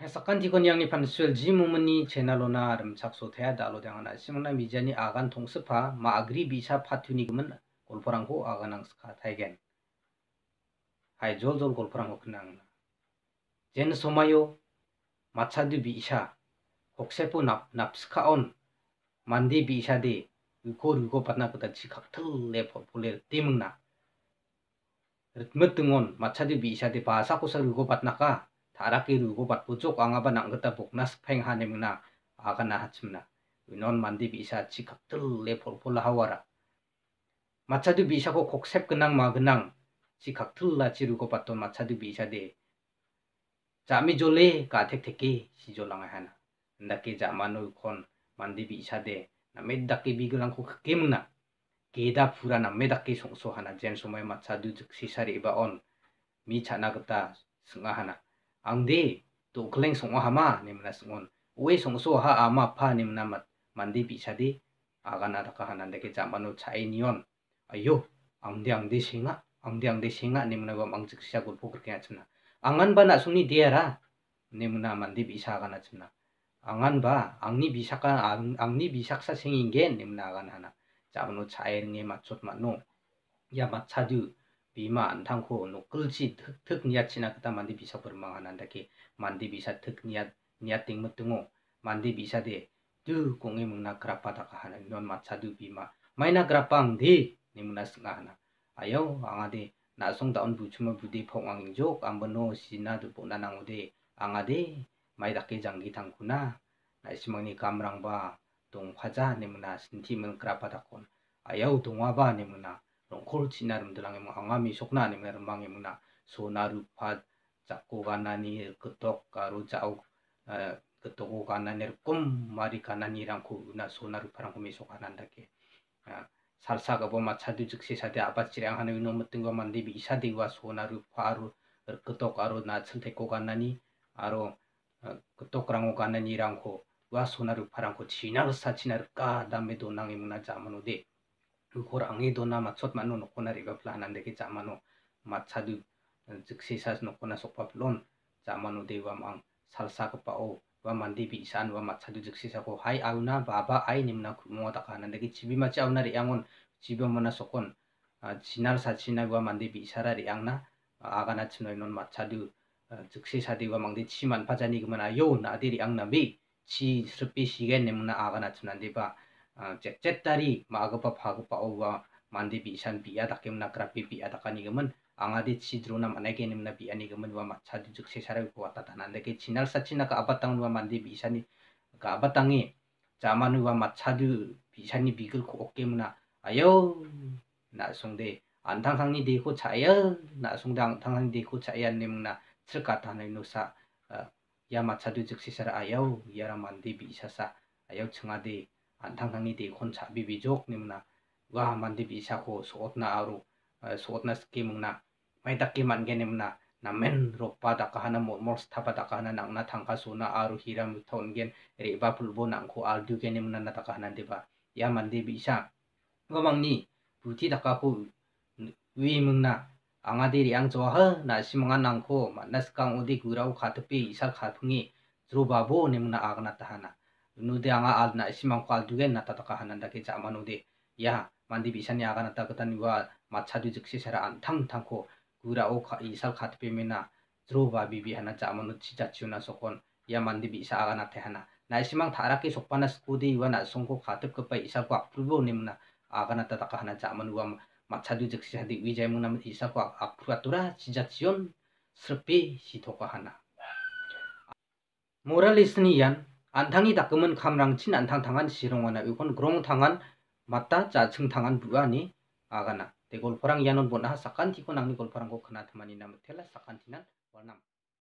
해석한 디건 양리 판술 지무문이 제나로나 아름 작소태야 다로장하나 시문나 미자니 아간 통스파 마그리 비샤 파투니금은 골포랑고 아가낭스카 타이겐 하이 졸졸 골포랑고 그낭 젠 소마요 마차드 비샤 곡세포 납 납스카온 만디 비샤데 이거 이거 받나 그다 지각틀레 볼레 띠문나 르트메 등온 마차드 비샤데 바사코사 이거 받나까 taraki rugo bat pucuk anga banang geta buknas peng hanemna agana hatsimna non mandi bisa cikap tel le pola hawara machadu bisa ko koksep genang ma genang cikap tel la cirugo paton machadu bisa de jami jole kathek theke si jolanga hana ndake jamanu kon mandi bisa de na dake bigelang ko kemna keda pura na dake songso hana jen somai machadu sisari iba on mi chana geta sengahana angde tu kleng song hama nimna sungon we song so ha ama pha nimna mat mandi pisadi agana taka hanan deke jamanu chai nion ayo angde angde singa angde angde singa nimna gom angcik sia gun pokr kya chuna angan ba na sungni ra nimna mandi bisa agana chuna angan ba angni bisaka angni bisaksa singingen nimna agana hana jamanu chai ni matsot matno ya matsadu bima antangko no kulji tuk niat china kita mandi bisa bermangan andaki mandi bisa tuk niat niat ting metungo mandi bisa de du kongi mengna kerapa takahana non matsadu bima maina kerapang de ni mengna sengahana ayo angade nasong daun bucuma budi pongang injok ambeno sina du pona nangode angade mai dake janggi tangkuna na simangni kamrang ba dong faja ni mengna sinti meng kon, takon ayo dongwa ba ni mengna rongkol cinarum dalang emong angami sokna ni merem mang emong na sonaru pad cakko kanani ketok karo cau ketok kanani mari kanani rangku na sonaru parang kumi sokanan dake ah, salsa kapo macadu jeksi sate apa cireng hanu ino meteng go mandi bisa diwa sonaru paru er ketok karo na cente ko aro eh, ketok rangko kanani rangku wa sonaru parang ko cinar sa cinar ka dame donang emong na jamanu dek dukhor angi dona matsot manu nokona re bapla hanande ke matsadu jeksi sas nokona sokpa plon dewa mang salsa kepa o wa mandi bi isan wa matsadu jiksi hai auna baba ai nimna kumo takana hanande cibi chibi auna ri angon cibi mona sokon chinar sa cina wa mandi bi isara re angna agana non matsadu jeksi sa dewa mang de chi pajani gmana yo na de angna bi chi sripi sigen nimna agana cina 잭잭다리 마그바 바그바 오와 만디 a 샨 비야다 겜나 크라피 비야다 카니금은 angadi chidruna manake nimna bi ani g e m u n wa m a t s a di juk se sara ko wata tanande ke c i n a l sachina ka abatang wa mandi bi sani ka abatangi jamanu wa m a t s a du bi sani bigul ko o k e muna ayo na sungde ni di di nim ku ku cerka tang tang tang tang tana sung an caya na dang caya na 안탕상니 데코 차야 a 송당 탕상니 데코 차야 님나 츠카 타나이 노사 a 마 a 두즉시사 i 아야우 야라 a 디 비사사 아야우 청아디 আনথাং থং নীতি খনছাবিবি যোগ নিমনা ওয়া আমানদিবিশা কো সോധনা আরু সോധনা স্কিমং না মেইতাক কি মানগেন নিমনা না মেন রোপা দকahanan মুলস্থপ দকানা নাং না থংকা সোনা আরু হিরা মু থংগেন রিবা পুল বোনাং কো আল দু গেন নিমনা না তাকahanan দেবা ইয়ামানদিবিশা গামং নি পুথি দকাকু উইমং না আংআ দেরি আংচো হা না সিমং আ নাং কো মানাস কাং উদি কুরাও খাত পে ইসাল খাতুংগে জ্রোবা বো নেমনা আগনা nude anga al na isimang kwal duge na tataka hananda ke chama nude ya mandi bisani aga ya na takatan wa machadu jiksi sara antang tangko gura o ka isal khatpe mena droba bibi hana chama nu chicha sokon ya mandi bisa aga na te hana na isimang thara ke sokpana skudi iwa na songko khatep ke pai isal ko aprubo nemna aga na tataka hana chama nu wa machadu jiksi hadi wijay munam isal ko apru atura chicha chion serpi sitoka hana Moralis is 안탕이 닦으면 감랑친 안탕탕한 시롱원아 이건 그롱탕한 맞다 짜층탕한 부안이 아가나 대골포랑 야논 보나 사칸티고 낭니 골포랑 고크나 타만이나 무텔라 사칸티난 월남